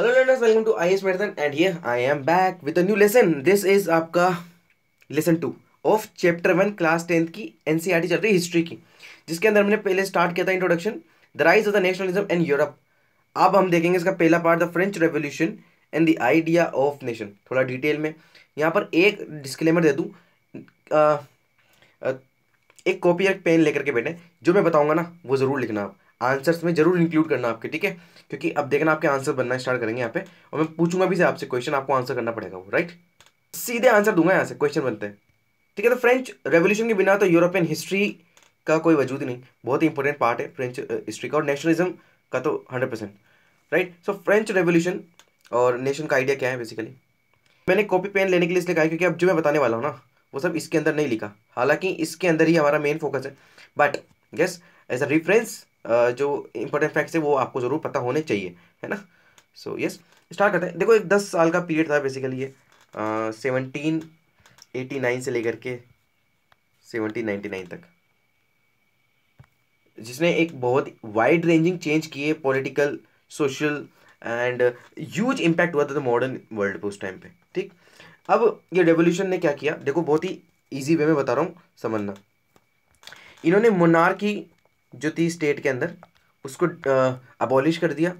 Hello learners welcome to I S maiden and ये I am back with a new lesson this is आपका lesson two of chapter one class tenth की T e चल रही history की जिसके अंदर हमने पहले स्टार्ट किया था introduction the rise of the nationalism in Europe अब हम देखेंगे इसका पहला part the French revolution and the idea of nation थोड़ा डिटेल में यहाँ पर एक डिस्क्लेमर दे दूँ एक कॉपी या पेन लेकर के बैठे जो मैं बताऊँगा ना वो ज़रूर लिखना आप आंसर्स में ज़रूर इंक्लूड करना आपके ठीक है क्योंकि अब देखना आपके आंसर बनना स्टार्ट करेंगे यहाँ पे और मैं पूछूंगा भी आपसे क्वेश्चन आपको आंसर करना पड़ेगा वो राइट सीधे आंसर दूंगा यहाँ से क्वेश्चन बनते हैं ठीक है तो फ्रेंच रेवोल्यूशन के बिना तो यूरोपियन हिस्ट्री का कोई वजूद ही नहीं बहुत ही इंपॉर्टेंट पार्ट है फ्रेंच हिस्ट्री का और नेशनलिज्म का तो hundred percent right so French revolution और नेशन का आइडिया क्या है बेसिकली मैंने कॉपी पेन लेने के लिए इसलिए कहा क्योंकि अब जो मैं बताने वाला हूँ ना वो सब इसके अंदर नहीं लिखा हालांकि इसके अंदर ही हमारा मेन फोकस है but yes as a reference जो इंपॉर्टेंट फैक्ट्स है वो आपको ज़रूर पता होने चाहिए है ना सो यस स्टार्ट करते हैं देखो एक दस साल का पीरियड था बेसिकली ये सेवनटीन एटी नाइन से लेकर के सेवनटीन नाइन्टी नाइन तक जिसने एक बहुत वाइड रेंजिंग चेंज किए political social and huge impact हुआ था तो मॉडर्न वर्ल्ड पे उस टाइम पे ठीक अब ये रेवोल्यूशन ने क्या किया देखो बहुत ही इजी वे में बता रहा हूँ समझना इन्होंने मोनार्की जो थी स्टेट के अंदर उसको अबॉलिश कर दिया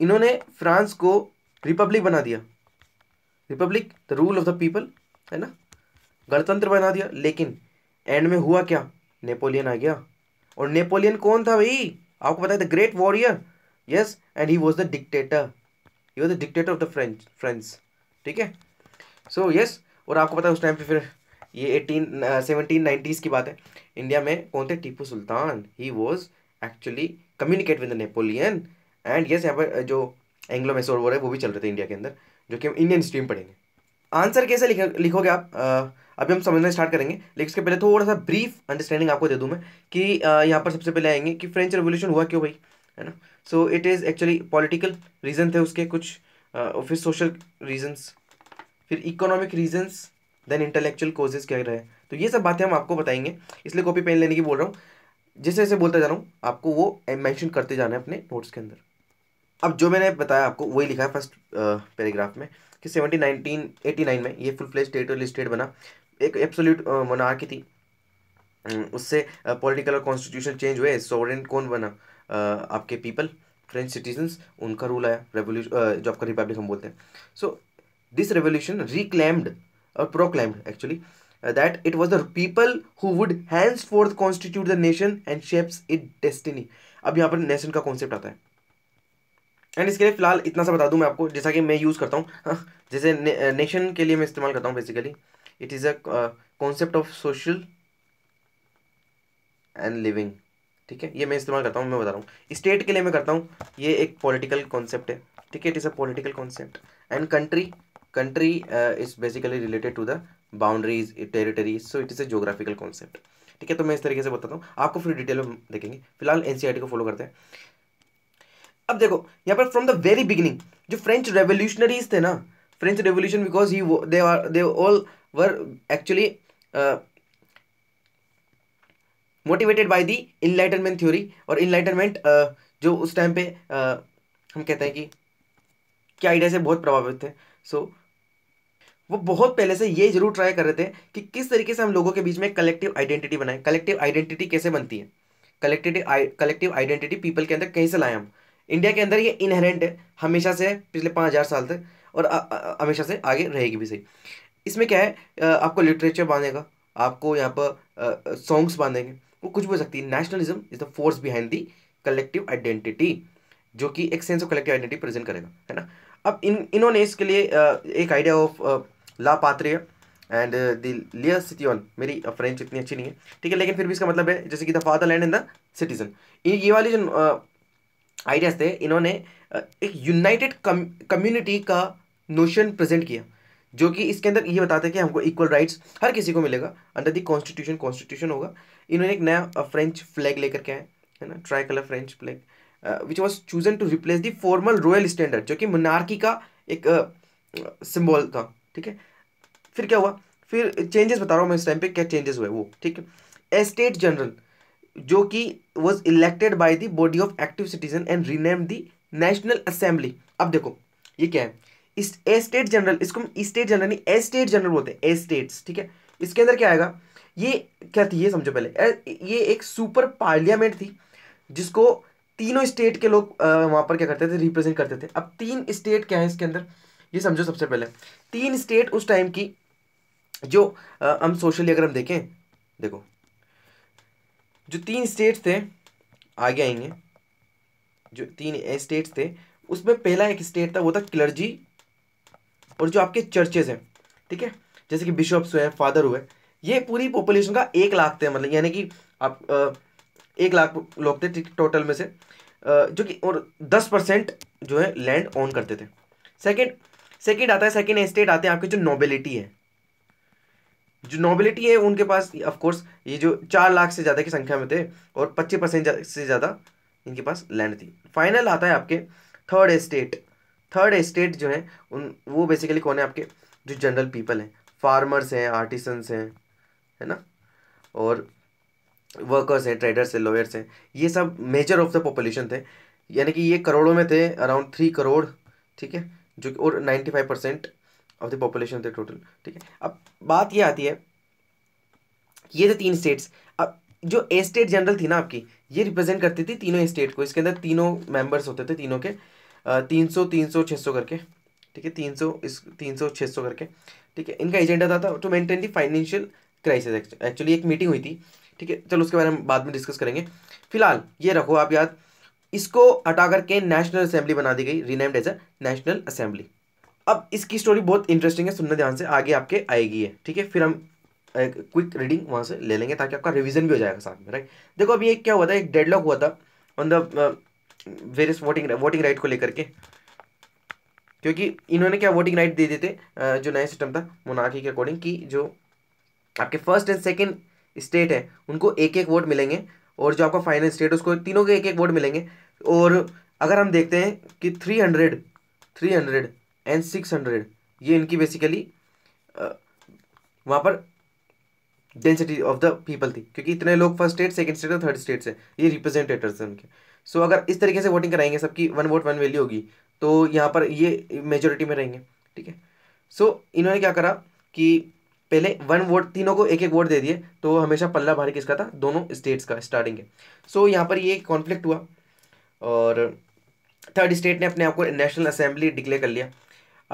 इन्होंने फ्रांस को रिपब्लिक बना दिया republic the rule of the people है ना गणतंत्र बना दिया लेकिन एंड में हुआ क्या नेपोलियन आ गया और नेपोलियन कौन था भाई आपको पता है the great warrior yes and he was the dictator he was the dictator of the French French ठीक है सो यस और आपको पता है उस टाइम पे फिर ये एटीन सेवनटीन नाइन्टीज़ की बात है इंडिया में कौन थे Tipu Sultan he was actually communicate with Napoleon and yes यहाँ पर जो एंग्लो मैसोर वॉर है वो भी चल रहे थे इंडिया के अंदर जो कि हम इंडियन स्ट्रीम पढ़ेंगे आंसर कैसे लिखो लिखोगे आप आ, अभी हम समझना स्टार्ट करेंगे लेकिन इसके पहले थोड़ा सा ब्रीफ अंडरस्टैंडिंग आपको दे दूँ मैं कि यहाँ पर सबसे पहले आएंगे कि फ्रेंच रेवोल्यूशन हुआ क्यों भाई है ना so it is actually political reason थे उसके कुछ और फिर सोशल रीजन्स फिर economic reasons then intellectual courses क्या रहे तो ये सब बातें हम आपको बताएंगे इसलिए कॉपी पेन लेने की बोल रहा हूँ जैसे जैसे बोलता जा रहा हूँ आपको वो मैंशन करते जाना है अपने नोट्स के अंदर अब जो मैंने बताया आपको वही लिखा है फर्स्ट पैराग्राफ में कि सेवनटीन नाइनटीन एटी नाइन में ये फुल फ्लेज और स्टेट बना एक एब्सोल्यूट मोनार्की थी उससे पॉलिटिकल और कॉन्स्टिट्यूशन चेंज हुए सॉवरेन कौन बना आपके पीपल फ्रेंच सिटीजन्स उनका रूल आया रेवोल्यूशन जो आपका रिपब्लिक हम बोलते हैं so this revolution reclaimed or proclaimed actually uh, that it was the people who would henceforth constitute the nation and shapes its destiny अब यहाँ पर नेशन का कॉन्सेप्ट आता है एंड इसके लिए फिलहाल इतना सा बता दूँ मैं आपको जैसा कि मैं यूज़ करता हूँ हाँ, जैसे ने, नेशन uh, के लिए मैं इस्तेमाल करता हूँ basically it is a concept of social and living ठीक है ये मैं इस्तेमाल करता हूँ मैं बता रहा हूँ स्टेट के लिए मैं करता हूँ ये एक पॉलिटिकल कॉन्सेप्ट है ठीक है it is a political concept and country country uh, is basically related to the boundaries territories so it is a geographical concept ठीक है तो मैं इस तरीके से बताता हूँ आपको फिर डिटेल में देखेंगे फिलहाल एनसीईआरटी e को फॉलो करते हैं अब देखो यहाँ पर फ्रॉम द वेरी बिगिनिंग जो फ्रेंच रेवोल्यूशनरीज थे ना French revolution because he they are they all were actually motivated by the enlightenment theory और इनलाइटनमेंट uh, जो उस टाइम पे uh, हम कहते हैं कि क्या आइडिया से बहुत प्रभावित थे सो so, वो बहुत पहले से ये जरूर ट्राई कर रहे थे कि किस तरीके से हम लोगों के बीच में कलेक्टिव आइडेंटिटी बनाए कलेक्टिव आइडेंटिटी कैसे बनती है कलेक्टिव कलेक्टिव आइडेंटिटी पीपल के अंदर कहीं से लाए हम इंडिया के अंदर ये इनहेरेंट है हमेशा से पिछले पाँच हज़ार साल तक और हमेशा से आगे रहेगी भी सही इसमें क्या है आपको लिटरेचर बांधेगा आपको यहाँ पर सॉन्ग्स बांधेंगे वो कुछ भी हो सकती है nationalism is the force behind the collective identity जो कि एक sense of collective identity present करेगा है ना अब इन इन्होंने इसके लिए एक आइडिया ऑफ ला पात्रे एंड द लियर सिटियन मेरी फ्रेंच uh, इतनी अच्छी नहीं है ठीक है लेकिन फिर भी इसका मतलब है जैसे कि the fatherland and the citizen ये वाले जो आइडियाज uh, थे इन्होंने uh, एक यूनाइटेड कम्युनिटी का नोशन प्रेजेंट किया जो कि इसके अंदर ये बताते हैं कि हमको इक्वल राइट्स हर किसी को मिलेगा अंडर द कॉन्स्टिट्यूशन कॉन्स्टिट्यूशन होगा इन्होंने एक नया फ्रेंच फ्लैग लेकर के आए है ना tricolour French flag which was chosen to replace the formal royal standard जो कि मुनारकी का एक सिम्बॉल uh, था ठीक है फिर क्या हुआ फिर चेंजेस बता रहा हूँ मैं इस टाइम पे क्या चेंजेस हुए वो ठीक है एस्टेट जनरल जो कि was elected by the body of active citizen and rename the national assembly अब देखो ये क्या है इस एस्टेट जनरल इसको हम स्टेट जनरल नहीं एस्टेट जनरल बोलते हैं एस्टेट्स ठीक है इसके अंदर क्या आएगा ये क्या थी ये समझो पहले ये एक सुपर पार्लियामेंट थी जिसको तीनों स्टेट के लोग वहाँ पर क्या करते थे रिप्रेजेंट करते थे अब तीन स्टेट क्या है इसके अंदर ये समझो सबसे पहले तीन स्टेट उस टाइम की जो आ, हम सोशली अगर हम देखें देखो जो तीन स्टेट्स थे आगे आएंगे जो तीन स्टेट्स थे उसमें पहला एक स्टेट था वो था क्लर्जी और जो आपके चर्चेज हैं ठीक है जैसे कि बिशप्स हुए फादर हुए ये पूरी पॉपुलेशन का एक लाख थे मतलब यानी कि आप आ, एक लाख लोग थे टोटल में से आ, जो कि और दस परसेंट जो है लैंड ऑन करते थे सेकंड सेकेंड आता है सेकेंड एस्टेट आते हैं आपके जो नोबिलिटी है जो नोबिलिटी है उनके पास ऑफकोर्स ये जो चार लाख से ज़्यादा की संख्या में थे और पच्चीस परसेंट से ज़्यादा इनके पास लैंड थी फाइनल आता है आपके थर्ड एस्टेट थर्ड एस्टेट जो है उन वो बेसिकली कौन है आपके जो जनरल पीपल हैं फार्मर्स हैं आर्टिसंस हैं है ना और वर्कर्स हैं ट्रेडर्स हैं लॉयर्स हैं ये सब मेजर ऑफ द पॉपुलेशन थे यानी कि ये करोड़ों में थे अराउंड थ्री करोड़ ठीक है जो कि और ninety five percent of the population of the total ठीक है अब बात ये आती है ये थे तीन स्टेट्स अब जो ए स्टेट जनरल थी ना आपकी ये रिप्रेजेंट करती थी तीनों स्टेट को इसके अंदर तीनों मेंबर्स होते थे तीनों के तीन सौ तीन सौ छः सौ करके ठीक है तीन सौ इस तीन सौ छः सौ करके ठीक है इनका एजेंडा था, था to maintain the financial crisis actually एक मीटिंग हुई थी ठीक है चलो उसके बारे में बाद में डिस्कस करेंगे फिलहाल ये रखो आप याद इसको हटा करके नेशनल असेंबली बना दी गई renamed as a national assembly अब इसकी स्टोरी बहुत इंटरेस्टिंग है सुनना ध्यान से आगे आपके आएगी है ठीक है फिर हम क्विक रीडिंग वहाँ से ले लेंगे ताकि आपका रिविजन भी हो जाएगा साथ में राइट देखो अभी एक क्या हुआ था एक डेडलॉक हुआ था on the various voting voting right को लेकर के क्योंकि इन्होंने क्या वोटिंग राइट दे देते जो नया सिस्टम था मोनार्की के अकॉर्डिंग कि जो आपके फर्स्ट एंड सेकेंड स्टेट है उनको एक एक वोट मिलेंगे और जो आपका फाइनल स्टेट उसको तीनों के एक एक वोट मिलेंगे और अगर हम देखते हैं कि three hundred three hundred and six hundred ये इनकी बेसिकली वहाँ पर डेंसिटी ऑफ द पीपल थी क्योंकि इतने लोग फर्स्ट स्टेट सेकंड स्टेट और थर्ड स्टेट से ये रिप्रेजेंटेटर्स हैं उनके सो अगर इस तरीके से वोटिंग कराएंगे सबकी वन वोट वन वैल्यू होगी तो यहाँ पर ये मेजोरिटी में रहेंगे ठीक है सो इन्होंने क्या करा कि पहले वन वोट तीनों को एक एक वोट दे दिए तो हमेशा पल्ला भारी किसका था दोनों स्टेट्स का स्टार्टिंग है सो so, यहाँ पर ये कॉन्फ्लिक्ट हुआ और थर्ड स्टेट ने अपने आप को नेशनल असेंबली डिक्लेयर कर लिया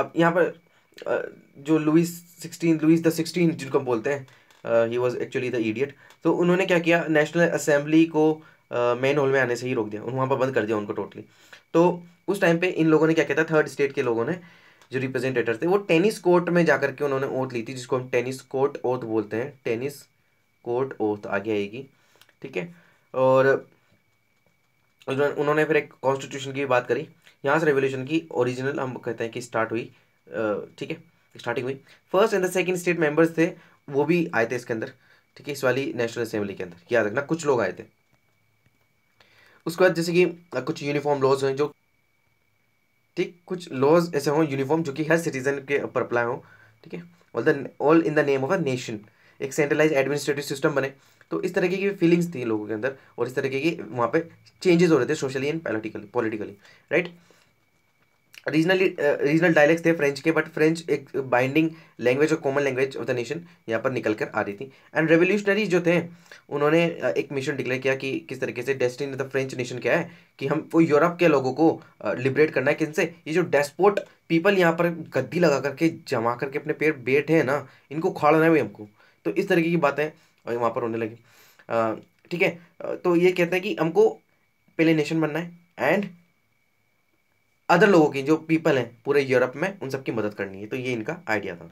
अब यहाँ पर जो Louis sixteen Louis the sixteen जिनको बोलते हैं he was actually the idiot तो उन्होंने क्या किया नेशनल असेंबली को मेन uh, हॉल में आने से ही रोक दिया वहाँ पर बंद कर दिया उनको टोटली तो उस टाइम पे इन लोगों ने क्या किया था थर्ड स्टेट के लोगों ने जो रिप्रेजेंटेटर थे वो टेनिस कोर्ट में जाकर के उन्होंने ओथ ली थी जिसको हम टेनिस कोर्ट ओथ बोलते हैं टेनिस कोर्ट ओथ आगे आएगी ठीक है और तो उन्होंने फिर एक कॉन्स्टिट्यूशन की बात करी यहाँ से रेवोल्यूशन की ओरिजिनल हम कहते हैं कि स्टार्ट हुई ठीक है स्टार्टिंग हुई first and the second state members थे वो भी आए थे इसके अंदर ठीक है इस वाली नेशनल असेंबली के अंदर याद रखना कुछ लोग आए थे उसके बाद जैसे कि कुछ यूनिफॉर्म लॉज हैं जो ठीक कुछ लॉज ऐसे हों यूनिफॉर्म जो कि हर सिटीजन के ऊपर अप्लाई हों ठीक है all the all in the name of a nation एक सेंट्रलाइज एडमिनिस्ट्रेटिव सिस्टम बने तो इस तरीके की फीलिंग्स थी लोगों के अंदर और इस तरीके की वहाँ पे चेंजेस हो रहे थे socially and politically politically right regionally regional dialects थे फ्रेंच के बट फ्रेंच एक बाइंडिंग लैंग्वेज और common language of the nation यहाँ पर निकल कर आ रही थी एंड रेवोल्यूशनरीज जो थे उन्होंने uh, एक मिशन डिक्लेयर किया कि किस तरीके से destiny of the French nation क्या है कि हम वो यूरोप के लोगों को लिबरेट uh, करना है किनसे ये जो डेस्पोट पीपल यहाँ पर गद्दी लगा करके जमा करके अपने पैर बैठे हैं ना इनको खाड़ना है भी हमको तो इस तरीके की बातें वहाँ पर होने लगी ठीक है तो ये कहते हैं कि हमको पहले नेशन बनना है एंड अदर लोगों की जो पीपल हैं पूरे यूरोप में उन सबकी मदद करनी है तो ये इनका आइडिया था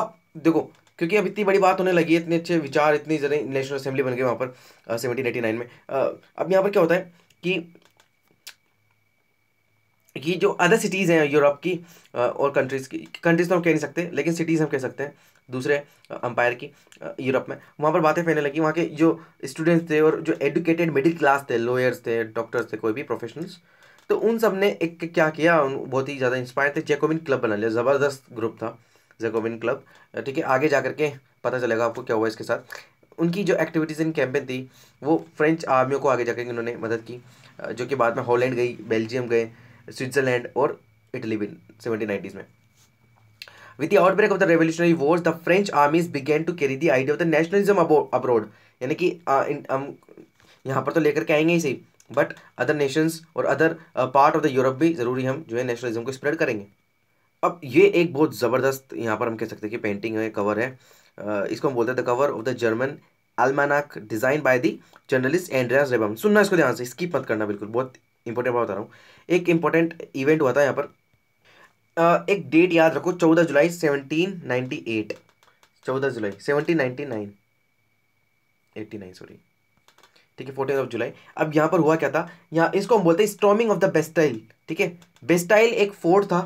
अब देखो क्योंकि अब इतनी बड़ी बात होने लगी है इतने अच्छे विचार इतनी ज़्यादा नेशनल असेंबली बन गई वहाँ पर सेवनटीन एटी नाइन में अब यहाँ पर क्या होता है कि कि जो अदर सिटीज़ हैं यूरोप की और कंट्रीज़ की कंट्रीज़ तो हम कह नहीं सकते लेकिन सिटीज़ हम कह सकते हैं दूसरे अंपायर की यूरोप में वहाँ पर बातें फैलने लगी वहाँ के जो स्टूडेंट्स थे और जो एडुकेटेड मिडिल क्लास थे लॉयर्स थे डॉक्टर्स थे कोई भी प्रोफेशनल्स तो उन सब ने एक क्या किया बहुत ही ज़्यादा इंस्पायर थे जैकोबिन क्लब बना लिया ज़बरदस्त ग्रुप था जैकोबिन क्लब ठीक है आगे जा करके पता चलेगा आपको क्या हुआ इसके साथ उनकी जो एक्टिविटीज़ इन कैंपेन थी वो फ्रेंच आर्मियों को आगे जाकर उन्होंने मदद की जो कि बाद में हॉलैंड गई बेल्जियम गए स्विट्ज़रलैंड और इटली भी सेवेंटीन नाइन्टीज़ में With the outbreak of the Revolutionary Wars, the French armies began to carry the idea of the nationalism abroad. यानी कि हम यहाँ पर तो लेकर के आएंगे ही सही बट अदर नेशंस और other part of the Europe भी ज़रूरी हम जो है नेशनलिज्म को स्प्रेड करेंगे अब ये एक बहुत ज़बरदस्त यहाँ पर हम कह सकते हैं कि पेंटिंग है कवर है इसको हम बोलते हैं the cover of the German almanac design by the journalist Andreas Rebmann सुनना इसको ध्यान से स्किप मत करना बिल्कुल बहुत इंपॉर्टेंट बात बता रहा हूँ एक इंपॉर्टेंट इवेंट हुआ था यहाँ पर एक डेट याद रखो चौदह जुलाई सेवनटीन नाइनटी एट चौदह जुलाई seventeen ninety nine eighty nine sorry ठीक है फोर्टीन ऑफ जुलाई अब यहाँ पर हुआ क्या था यहाँ इसको हम बोलते हैं स्टॉमिंग ऑफ द बेस्टाइल ठीक है बेस्टाइल एक फोर्ट था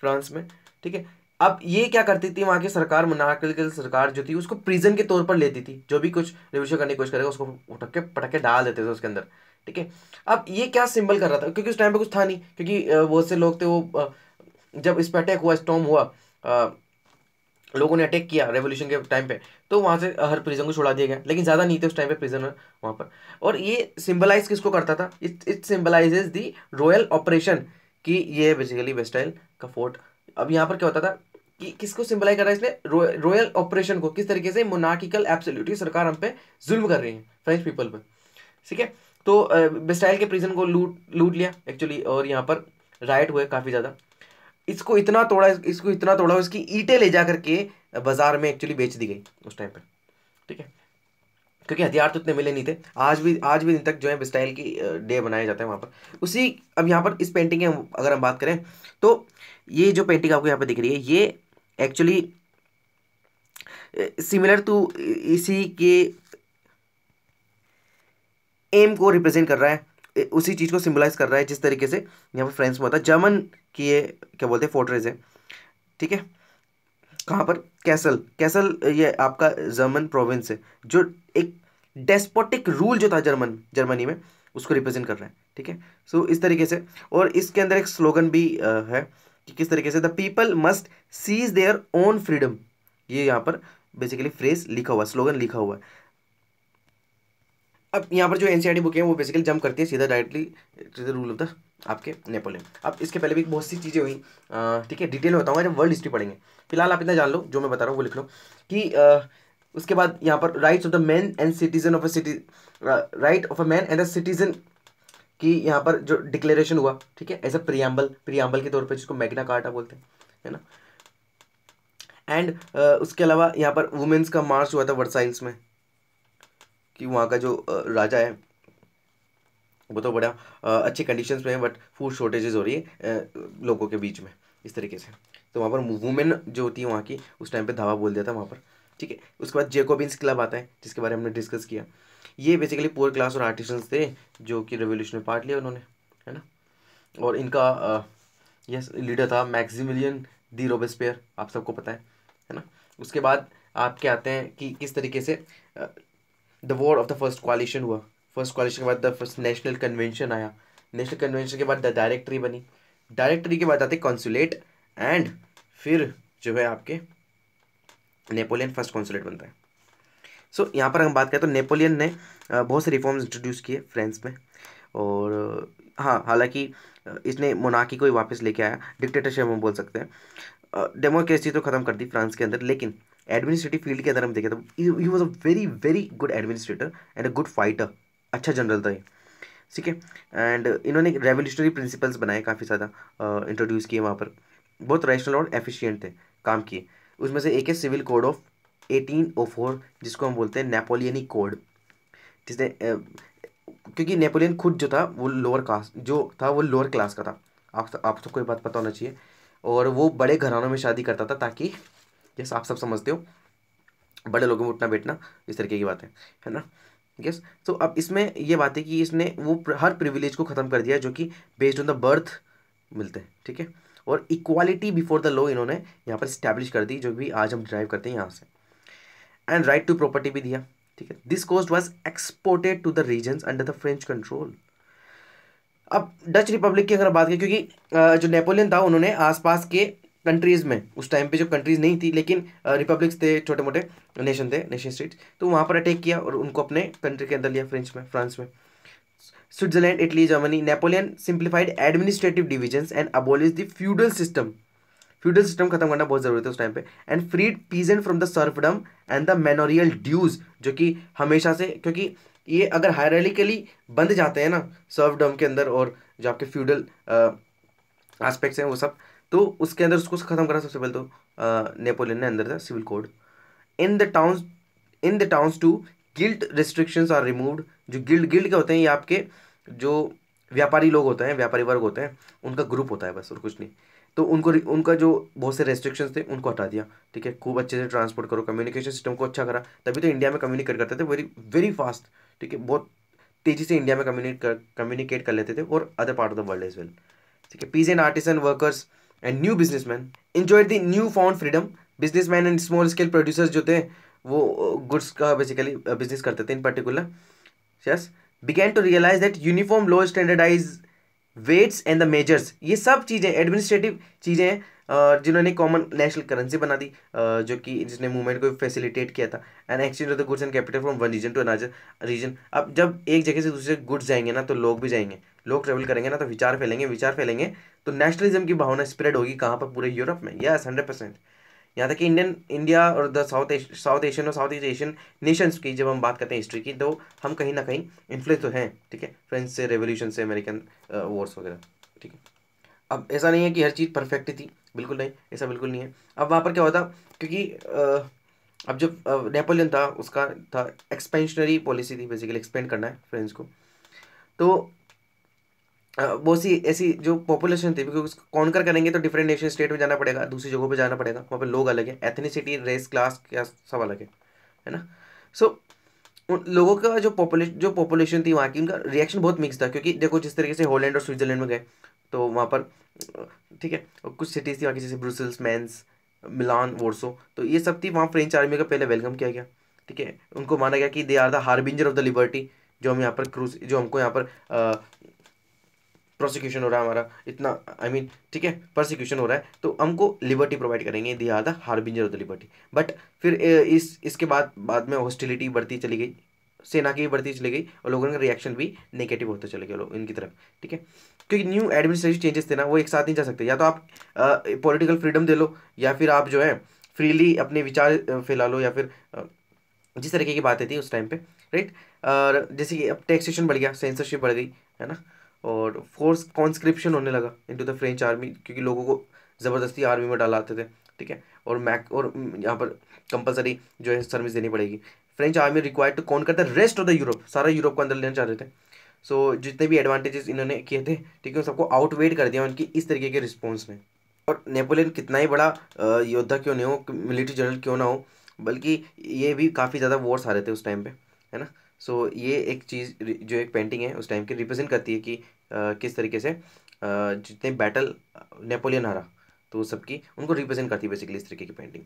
फ्रांस में ठीक है अब ये क्या करती थी वहाँ की सरकार की सरकार जो थी उसको प्रिजन के तौर पर लेती थी जो भी कुछ रिवोल्यूशन करने की कोशिश करेगा उसको उठक के पटक के डाल देते थे उसके अंदर ठीक है अब ये क्या सिंबल कर रहा था क्योंकि उस टाइम पर कुछ था नहीं क्योंकि बहुत से लोग थे वो जब इस पर अटैक हुआ स्टॉम हुआ आ, लोगों ने अटैक किया रेवोल्यूशन के टाइम पे तो वहाँ से हर प्रिजन को छुड़ा दिया गया लेकिन ज़्यादा नहीं थे उस टाइम पे प्रिजन वहाँ पर और ये सिंबलाइज किसको करता था it it symbolises the royal operation कि ये है बेसिकली वेस्टाइल का फोर्ट अब यहाँ पर क्या होता था कि किसको सिंबलाइज कर रहा है इसने रॉयल ऑपरेशन को किस तरीके से मोनार्किकल एप्सोल्यूटी सरकार हम पे जुल्म कर रही है फ्रेंच पीपल पर ठीक है तो बेस्टाइल के प्रिजन को लूट लूट लिया एक्चुअली और यहाँ पर राइट हुए काफ़ी ज़्यादा इसको इतना तोड़ा इसको इतना तोड़ा इसकी ईटें ले जा करके बाजार में एक्चुअली बेच दी गई उस टाइम पर ठीक है क्योंकि हथियार तो इतने मिले नहीं थे आज भी आज भी दिन तक जो है बिस्टाइल की डे बनाया जाता है वहाँ पर उसी अब यहाँ पर इस पेंटिंग की अगर हम बात करें तो ये जो पेंटिंग आपको यहाँ पर दिख रही है ये एक्चुअली सिमिलर टू इसी के एम को रिप्रेजेंट कर रहा है उसी चीज़ को सिम्बलाइज कर रहा है जिस तरीके से यहाँ पर फ्रेंस में होता है जर्मन की ये क्या बोलते हैं फोर्ट्रेस है ठीक है कहाँ पर कैसल कैसल ये आपका जर्मन प्रोविंस है जो एक डेस्पोटिक रूल जो था जर्मन जर्मनी में उसको रिप्रेजेंट कर रहा है ठीक है सो इस तरीके से और इसके अंदर एक स्लोगन भी है कि किस तरीके से the people must seize their own freedom ये यहाँ पर बेसिकली फ्रेज लिखा हुआ स्लोगन लिखा हुआ है अब यहाँ पर जो एन बुक e है वो बेसिकली जम करती है सीधा directly to the rule of the आपके नेपोलियन अब इसके पहले भी बहुत सी चीज़ें हुई ठीक है डिटेल में बताऊँगा जब वर्ल्ड हिस्ट्री पढ़ेंगे फिलहाल आप इतना जान लो जो मैं बता रहा हूँ वो लिख लो कि आ, उसके बाद यहाँ पर rights of the man and citizen of a city right of a man and a citizen की यहाँ पर जो डिक्लेरेशन हुआ ठीक है एज अ प्रियाम्बल प्रियाम्बल के तौर पर जिसको मैगना कार्टा बोलते हैं है ना एंड uh, उसके अलावा यहाँ पर वुमेंस का मार्च हुआ था वर्साइल्स में कि वहाँ का जो राजा है वो तो बड़ा अच्छे कंडीशन में है बट फूड शॉर्टेजेस हो रही है लोगों के बीच में इस तरीके से तो वहाँ पर वुमेन जो होती है वहाँ की उस टाइम पे धावा बोल दिया था वहाँ पर ठीक है उसके बाद जेकोबिन्स क्लब आता है जिसके बारे में हमने डिस्कस किया ये बेसिकली पुअर क्लास और आर्टिस्ट थे जो कि रेवोल्यूशन में पार्ट लिया उन्होंने है ना और इनका यस लीडर था मैक्सिमिलियन दी रोबेस्पेयर आप सबको पता है है ना उसके बाद आपके आते हैं कि किस तरीके से the war of the first coalition हुआ फर्स्ट क्वालिशन के बाद द फर्स्ट नेशनल कन्वेंशन आया नेशनल कन्वेंशन के बाद द डायरेक्टरी बनी डायरेक्टरी के बाद आते कॉन्सुलेट एंड फिर जो है आपके नेपोलियन फर्स्ट कॉन्सुलेट बनता है सो so, यहाँ पर हम बात करें तो नेपोलियन ने बहुत से रिफॉर्म्स इंट्रोड्यूस किए फ्रांस में और हाँ हालांकि इसने मोनाकी को ही वापस लेके आया डिक्टेटरशिप हम बोल सकते हैं डेमोक्रेसी तो ख़त्म कर दी फ्रांस के अंदर लेकिन एडमिनिस्ट्रेटिव फील्ड के अंदर हम देखें तो he was a very very good administrator and a good fighter अच्छा जनरल था ये ठीक है एंड इन्होंने रेवोल्यूशनरी प्रिंसिपल्स बनाए काफ़ी ज़्यादा इंट्रोड्यूस किए वहाँ पर बहुत रैशनल और एफिशिएंट थे काम किए उसमें से एक है civil code of eighteen O four जिसको हम बोलते हैं नेपोलियनिक कोड जिसने क्योंकि नेपोलियन खुद जो था वो लोअर कास्ट जो था वो लोअर क्लास का था आप आप तो ये बात पता होना चाहिए और वो बड़े घरानों में शादी करता था ताकि यस आप सब समझते हो बड़े लोगों में उठना बैठना इस तरीके की बात है है ना यस सो तो अब इसमें ये बात है कि इसने वो हर प्रिविलेज को ख़त्म कर दिया जो कि बेस्ड ऑन द बर्थ मिलते हैं ठीक है और इक्वालिटी बिफोर द लॉ इन्होंने यहाँ पर स्टैब्लिश कर दी जो भी आज हम ड्राइव करते हैं यहाँ से एंड राइट टू प्रॉपर्टी भी दिया ठीक है this code was exported to the region under the French control अब डच रिपब्लिक की अगर बात करें क्योंकि जो नेपोलियन था उन्होंने आसपास के कंट्रीज़ में उस टाइम पे जो कंट्रीज़ नहीं थी लेकिन रिपब्लिक्स थे छोटे मोटे नेशन थे नेशन स्टेट तो वहाँ पर अटैक किया और उनको अपने कंट्री के अंदर लिया फ्रेंच में फ्रांस में Switzerland Italy Germany Napoleon simplified administrative divisions and abolish the feudal system feudal system खत्म करना बहुत जरूरी था उस टाइम पे and freed peasant from the serfdom and the manorial dues जो कि हमेशा से क्योंकि ये अगर हायरलिकली बंद जाते हैं ना सर्फडम के अंदर और जो आपके फ्यूडल एस्पेक्ट्स हैं वो सब तो उसके अंदर उसको ख़त्म करा सबसे पहले तो नेपोलियन ने अंदर था civil code in the towns in the towns to guild restrictions are removed जो गिल्ड गिल्ड के होते हैं ये आपके जो व्यापारी लोग होते हैं व्यापारी वर्ग होते हैं उनका ग्रुप होता है बस और कुछ नहीं तो उनको उनका जो बहुत से रेस्ट्रिक्शंस थे उनको हटा दिया ठीक है खूब अच्छे से ट्रांसपोर्ट करो कम्युनिकेशन सिस्टम को अच्छा करा तभी तो इंडिया में कम्युनिकेट करते थे वेरी वेरी फास्ट ठीक है बहुत तेज़ी से इंडिया में कम्युनिकेट कर कम्युनिकेट कर लेते थे और other part of the world as well ठीक है पीज and artisan workers and new businessman enjoy the new found freedom businessman and small scale producers जो थे वो गुड्स का बेसिकली बिजनेस uh, करते थे in particular yes began to realise that uniform law standardise weights and the measures ये सब चीज़ें administrative चीज़ें हैं जिन्होंने कॉमन नेशनल करेंसी बना दी जो कि जिसने मूवमेंट को फैसिलिटेट किया था and exchange of the goods and capital from one region to another region अब जब एक जगह से दूसरे गुड्स जाएंगे ना तो लोग भी जाएंगे लोग ट्रेवल करेंगे ना तो विचार फैलेंगे विचार फैलेंगे तो नेशनलिज्म की भावना स्प्रेड होगी कहाँ पर पूरे यूरोप में यस हंड्रेड परसेंट यहाँ तक कि इंडियन इंडिया और द साउथ साउथ एशियन और साउथ ईस्ट एशियन नेशंस की जब हम बात करते हैं हिस्ट्री की तो हम कहीं ना कहीं इन्फ्लुएंस तो हैं ठीक है फ्रेंच से रेवोल्यूशन से अमेरिकन वॉर्स वगैरह ठीक है अब ऐसा नहीं है कि हर चीज़ परफेक्ट थी बिल्कुल नहीं ऐसा बिल्कुल नहीं है अब वहाँ पर क्या होता क्योंकि अब जब नेपोलियन था उसका था एक्सपेंशनरी पॉलिसी थी बेसिकली एक्सपेंड करना है फ्रेंड्स को तो बहुत सी ऐसी जो पॉपुलेशन थी क्योंकि कॉन्कर करेंगे तो डिफरेंट नेशन स्टेट में जाना पड़ेगा दूसरी जगहों पे जाना पड़ेगा वहाँ पे लोग अलग हैं एथनिसिटी रेस क्लास क्या सब अलग है है ना सो so, उन लोगों का जो पॉपुलेशन जो पॉपुलेशन थी वहाँ की उनका रिएक्शन बहुत मिक्स था क्योंकि देखो जिस तरीके से हॉलैंड और स्विट्जरलैंड में गए तो वहाँ पर ठीक है और कुछ सिटीज़ थी वहाँ की जैसे ब्रुसल्स मैंस मिलान वोर्सो तो ये सब थी वहाँ फ्रेंच आर्मी का पहले वेलकम किया गया ठीक है उनको माना गया कि they are the harbinger of the liberty जो हम यहाँ पर क्रूज जो हमको यहाँ पर प्रोसिक्यूशन हो रहा है हमारा इतना आई I मीन mean, ठीक है प्रोसिक्यूशन हो रहा है तो हमको लिबर्टी प्रोवाइड करेंगे they are the harbinger of the liberty but फिर इस इसके बाद बाद में हॉस्टिलिटी बढ़ती चली गई सेना की बढ़ती चली गई और लोगों का रिएक्शन भी नेगेटिव होते चले गए इनकी तरफ ठीक है क्योंकि न्यू एडमिनिस्ट्रेटिव चेंजेस थे ना वो एक साथ नहीं जा सकते या तो आप पॉलिटिकल फ्रीडम दे लो या फिर आप जो है फ्रीली अपने विचार फैला लो या फिर जिस तरीके की बातें थी उस टाइम पे राइट और जैसे कि अब टैक्सेशन बढ़ गया सेंसरशिप बढ़ गई है ना और फोर्स कॉन्स्क्रिप्शन होने लगा इनटू द फ्रेंच आर्मी क्योंकि लोगों को ज़बरदस्ती आर्मी में डालाते थे ठीक है और मैक और यहाँ पर कंपलसरी जो है सर्विस देनी पड़ेगी फ्रेंच आर्मी रिक्वायर्ड टू करता है रेस्ट ऑफ द यूरोप सारा यूरोप को अंदर लेना चाह रहे थे सो so, जितने भी एडवांटेजेस इन्होंने किए थे ठीक है उन सबको आउटवेट कर दिया उनकी इस तरीके के रिस्पॉन्स ने और नेपोलियन कितना ही बड़ा योद्धा क्यों नहीं हो मिलिट्री जनरल क्यों ना हो बल्कि ये भी काफ़ी ज़्यादा वॉर्स आ रहे थे उस टाइम पे है ना सो so, ये एक चीज़ जो एक पेंटिंग है उस टाइम की रिप्रेजेंट करती है कि आ, किस तरीके से आ, जितने बैटल नेपोलियन हारा तो सबकी उनको रिप्रेजेंट करती है बेसिकली इस तरीके की पेंटिंग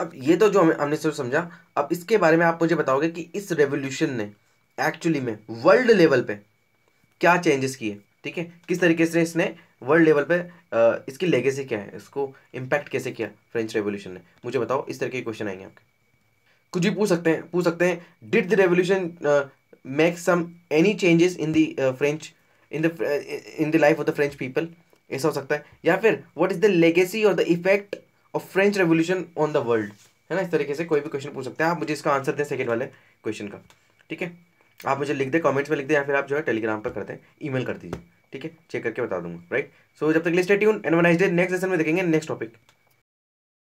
अब ये तो जो हमें हमने सिर्फ समझा अब इसके बारे में आप मुझे बताओगे कि इस रेवोल्यूशन ने एक्चुअली में वर्ल्ड लेवल पे क्या चेंजेस किए ठीक है किस तरीके से इसने वर्ल्ड लेवल पे इसकी लेगेसी क्या है इसको इम्पैक्ट कैसे किया फ्रेंच रेवोल्यूशन ने मुझे बताओ इस तरह के क्वेश्चन आएंगे आपके कुछ भी पूछ सकते हैं पूछ सकते हैं did the revolution make some any changes in the French in the in the life of the French people ऐसा हो सकता है या फिर व्हाट इज द लेगेसी और द इफेक्ट और French revolution on the world है ना इस तरीके से कोई भी क्वेश्चन पूछ सकते हैं आप मुझे इसका आंसर दें सेकेंड वाले क्वेश्चन का ठीक है आप मुझे लिख दें कमेंट्स में लिख दें या फिर आप जो है टेलीग्राम पर करते हैं ईमेल कर दीजिए ठीक है चेक करके बता दूंगा राइट सो so, जब तक list tune and one next session में देखेंगे नेक्स्ट टॉपिक